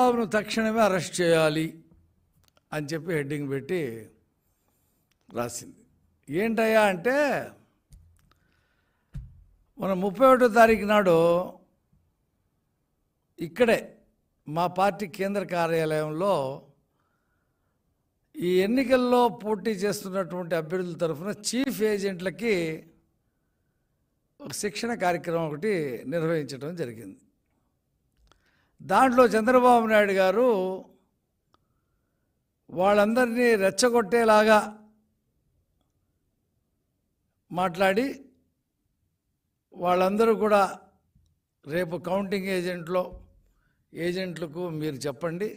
చంద్రబాబును తక్షణమే అరెస్ట్ చేయాలి అని చెప్పి హెడ్డింగ్ పెట్టి రాసింది ఏంటయ్యా అంటే మన ముప్పై ఒకటో తారీఖు నాడు ఇక్కడే మా పార్టీ కేంద్ర కార్యాలయంలో ఈ ఎన్నికల్లో పోటీ చేస్తున్నటువంటి అభ్యర్థుల తరఫున చీఫ్ ఏజెంట్లకి ఒక శిక్షణ కార్యక్రమం ఒకటి నిర్వహించడం జరిగింది దాంట్లో చంద్రబాబు నాయుడు గారు వాళ్ళందరినీ రెచ్చగొట్టేలాగా మాట్లాడి వాళ్ళందరూ కూడా రేపు కౌంటింగ్ ఏజెంట్లో ఏజెంట్లకు మీరు చెప్పండి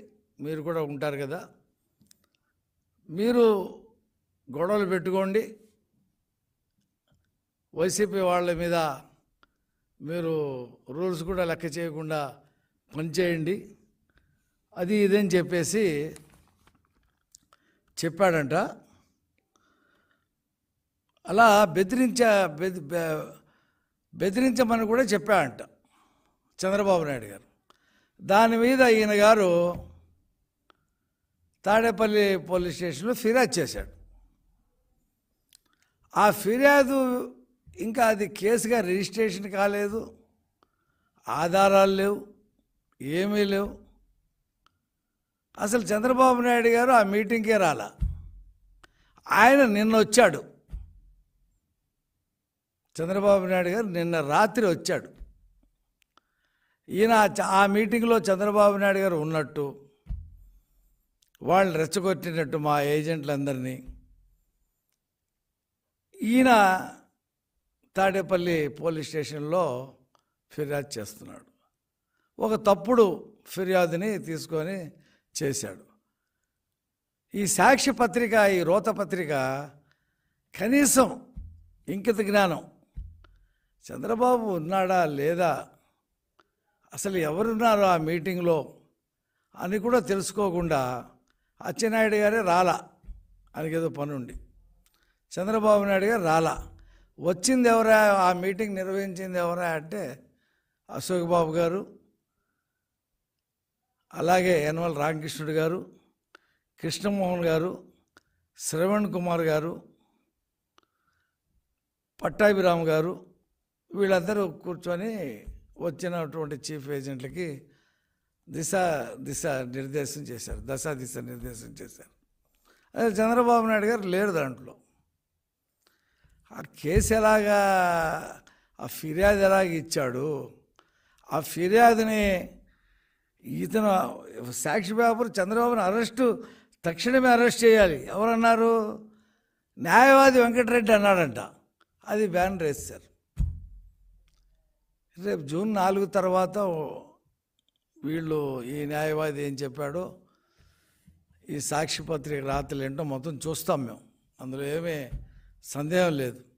మీరు కూడా ఉంటారు కదా మీరు గొడవలు పెట్టుకోండి వైసీపీ వాళ్ళ మీద మీరు రూల్స్ కూడా లెక్క చేయకుండా పనిచేయండి అది ఇదని చెప్పేసి చెప్పాడంట అలా బెదిరించ బెది బెదిరించమని కూడా చెప్పాడంట చంద్రబాబు నాయుడు గారు దాని మీద ఈయన గారు తాడేపల్లి పోలీస్ స్టేషన్లో ఫిర్యాదు చేశాడు ఆ ఫిర్యాదు ఇంకా అది కేసుగా రిజిస్ట్రేషన్ కాలేదు ఆధారాలు లేవు ఏమీ లేవు అసలు చంద్రబాబు నాయుడు గారు ఆ మీటింగ్కే రాల ఆయన నిన్న వచ్చాడు చంద్రబాబు నాయుడు గారు నిన్న రాత్రి వచ్చాడు ఈయన ఆ మీటింగ్లో చంద్రబాబు నాయుడు గారు ఉన్నట్టు వాళ్ళు రెచ్చగొట్టినట్టు మా ఏజెంట్లందరినీ ఈయన తాడేపల్లి పోలీస్ స్టేషన్లో ఫిర్యాదు చేస్తున్నాడు ఒక తప్పుడు ఫిర్యాదుని తీసుకొని చేశాడు ఈ సాక్షి పత్రిక ఈ రోత పత్రిక కనీసం ఇంకిత జ్ఞానం చంద్రబాబు ఉన్నాడా లేదా అసలు ఎవరున్నారు ఆ మీటింగ్లో అని కూడా తెలుసుకోకుండా అచ్చెన్నాయుడు గారే రాలా పని పనుండి చంద్రబాబు నాయుడు గారు రాలా వచ్చింది ఎవరా ఆ మీటింగ్ నిర్వహించింది ఎవరా అంటే అశోక్ బాబు గారు అలాగే యనవల్ రామకృష్ణుడు గారు కృష్ణమోహన్ గారు శ్రవణ్ కుమార్ గారు పట్టాభిరామ్ గారు వీళ్ళందరూ కూర్చొని వచ్చినటువంటి చీఫ్ ఏజెంట్లకి దిశ దిశ నిర్దేశం చేశారు దశ దిశ నిర్దేశం చేశారు అదే చంద్రబాబు నాయుడు గారు లేరు దాంట్లో ఆ కేసు ఎలాగా ఆ ఫిర్యాదు ఎలాగ ఇచ్చాడు ఆ ఫిర్యాదుని ఇతను సాక్షి పేపర్ చంద్రబాబును అరెస్టు తక్షణమే అరెస్ట్ చేయాలి ఎవరన్నారు న్యాయవాది వెంకటరెడ్డి అన్నాడంట అది బ్యాన్ రేస్తారు రేపు జూన్ నాలుగు తర్వాత వీళ్ళు ఈ న్యాయవాది ఏం చెప్పాడో ఈ సాక్షి పత్రిక ఏంటో మొత్తం చూస్తాం మేము అందులో ఏమీ సందేహం లేదు